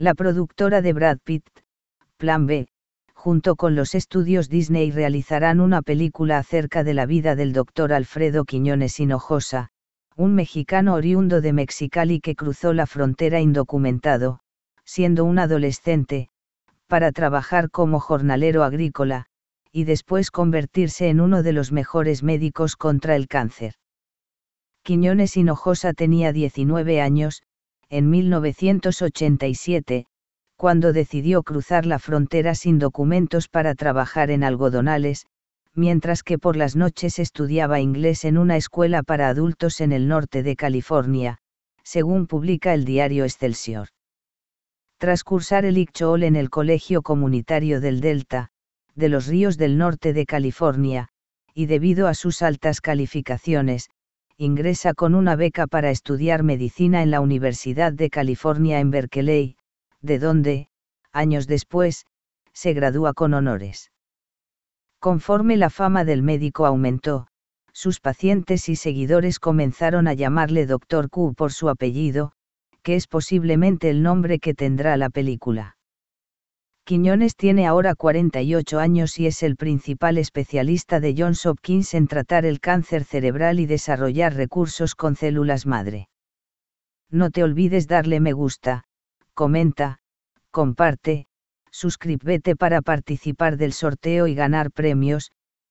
la productora de Brad Pitt, Plan B, junto con los estudios Disney realizarán una película acerca de la vida del doctor Alfredo Quiñones Hinojosa, un mexicano oriundo de Mexicali que cruzó la frontera indocumentado, siendo un adolescente, para trabajar como jornalero agrícola, y después convertirse en uno de los mejores médicos contra el cáncer. Quiñones Hinojosa tenía 19 años, en 1987, cuando decidió cruzar la frontera sin documentos para trabajar en algodonales, mientras que por las noches estudiaba inglés en una escuela para adultos en el norte de California, según publica el diario Excelsior. Tras cursar el ICHOL en el Colegio Comunitario del Delta, de los ríos del norte de California, y debido a sus altas calificaciones, ingresa con una beca para estudiar medicina en la Universidad de California en Berkeley, de donde, años después, se gradúa con honores. Conforme la fama del médico aumentó, sus pacientes y seguidores comenzaron a llamarle Dr. Q por su apellido, que es posiblemente el nombre que tendrá la película. Quiñones tiene ahora 48 años y es el principal especialista de Johns Hopkins en tratar el cáncer cerebral y desarrollar recursos con células madre. No te olvides darle me gusta, comenta, comparte, suscríbete para participar del sorteo y ganar premios,